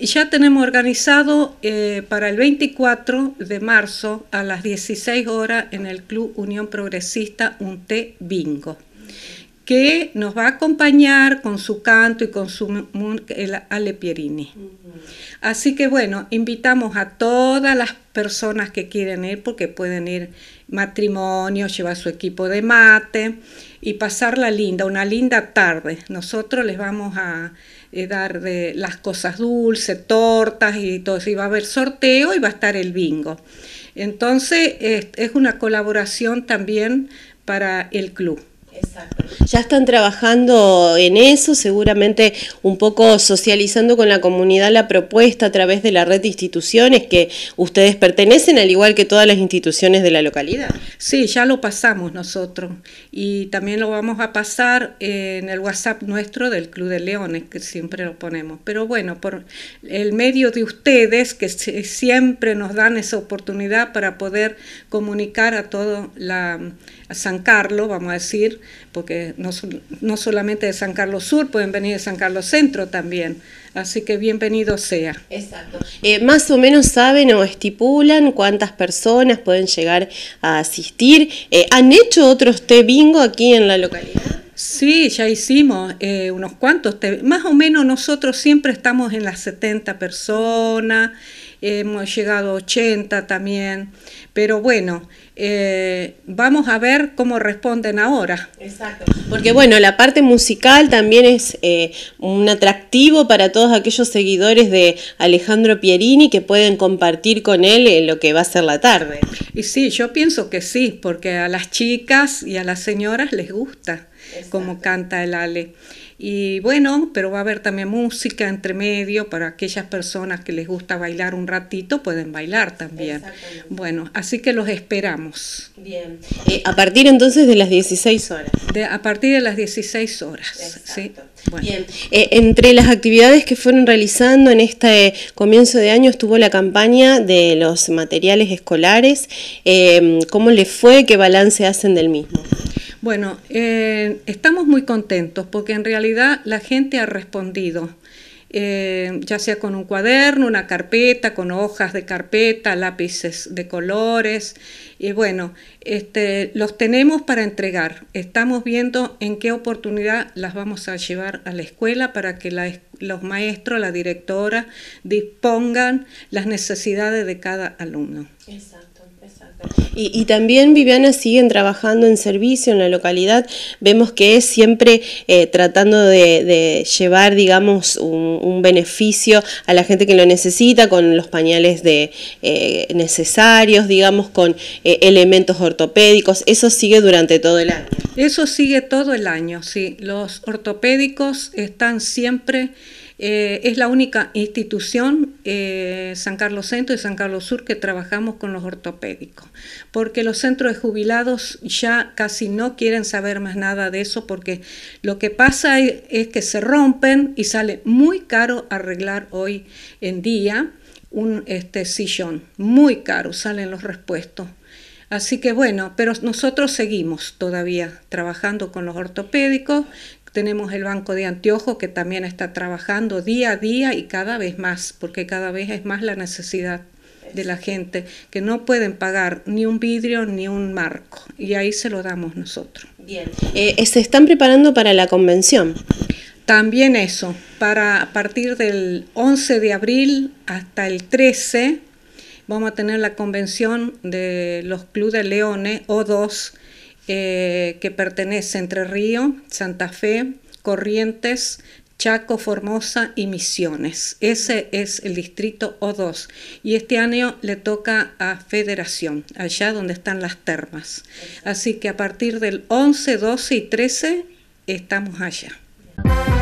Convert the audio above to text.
Ya tenemos organizado eh, para el 24 de marzo a las 16 horas en el Club Unión Progresista un té bingo que nos va a acompañar con su canto y con su Ale Pierini. Así que bueno, invitamos a todas las personas que quieren ir, porque pueden ir matrimonio, llevar su equipo de mate y pasar la linda, una linda tarde. Nosotros les vamos a eh, dar las cosas dulces, tortas y todo eso. Y va a haber sorteo y va a estar el bingo. Entonces es una colaboración también para el club. Ya están trabajando en eso, seguramente un poco socializando con la comunidad la propuesta a través de la red de instituciones que ustedes pertenecen, al igual que todas las instituciones de la localidad. Sí, ya lo pasamos nosotros y también lo vamos a pasar eh, en el WhatsApp nuestro del Club de Leones, que siempre lo ponemos. Pero bueno, por el medio de ustedes, que siempre nos dan esa oportunidad para poder comunicar a todo la, San Carlos, vamos a decir, porque no, solamente de San Carlos Sur, pueden venir de San Carlos Centro también. Así que bienvenido sea. Exacto. Eh, más o menos saben o estipulan cuántas personas pueden llegar a asistir. Eh, ¿Han hecho otros te bingo aquí en la localidad? Sí, ya hicimos eh, unos cuantos. Más o menos nosotros siempre estamos en las 70 personas hemos llegado a 80 también, pero bueno, eh, vamos a ver cómo responden ahora. Exacto, porque bueno, la parte musical también es eh, un atractivo para todos aquellos seguidores de Alejandro Pierini que pueden compartir con él eh, lo que va a ser la tarde. Y sí, yo pienso que sí, porque a las chicas y a las señoras les gusta cómo canta el Ale. Y bueno, pero va a haber también música entre medio para aquellas personas que les gusta bailar un ratito, pueden bailar también. Bueno, así que los esperamos. Bien. Eh, a partir entonces de las 16 horas. a partir de las 16 horas. Bien. Eh, entre las actividades que fueron realizando en este comienzo de año estuvo la campaña de los materiales escolares. Eh, ¿Cómo les fue? ¿Qué balance hacen del mismo? Bueno, eh, estamos muy contentos porque en realidad la gente ha respondido. Eh, ya sea con un cuaderno, una carpeta, con hojas de carpeta, lápices de colores. Y bueno, este, los tenemos para entregar. Estamos viendo en qué oportunidad las vamos a llevar a la escuela para que los maestros, la directora, dispongan las necesidades de cada alumno. Exacto. Y, también, Viviana, siguen trabajando en servicio en la localidad. Vemos que es siempre eh, tratando de, llevar, digamos, un, beneficio a la gente que lo necesita con los pañales de, eh, necesarios, digamos, con eh, elementos ortopédicos. Eso sigue durante todo el año. Eso sigue todo el año, sí. Los ortopédicos están siempre... Eh, es la única institución, eh, San Carlos Centro y San Carlos Sur, que trabajamos con los ortopédicos, porque los centros de jubilados ya casi no quieren saber más nada de eso, porque lo que pasa es, que se rompen y sale muy caro arreglar hoy en día un este, sillón, muy caro salen los repuestos. Así que bueno, pero nosotros seguimos todavía trabajando con los ortopédicos, tenemos el Banco de Antiojo, que también está trabajando día a día y cada vez más, porque cada vez es más la necesidad de la gente que no pueden pagar ni un vidrio ni un marco y ahí se lo damos nosotros. Bien. Eh, eh, ¿Se están preparando para la convención? También eso, para a partir del 11 de abril hasta el 13 vamos a tener la convención de los clubes de leones O2 eh, que pertenece entre Río, Santa Fe, Corrientes, Chaco, Formosa y Misiones. Ese es el distrito O2. Y este año le toca a Federación, allá donde están las termas. Así que a partir del 11, 12 y 13 estamos allá.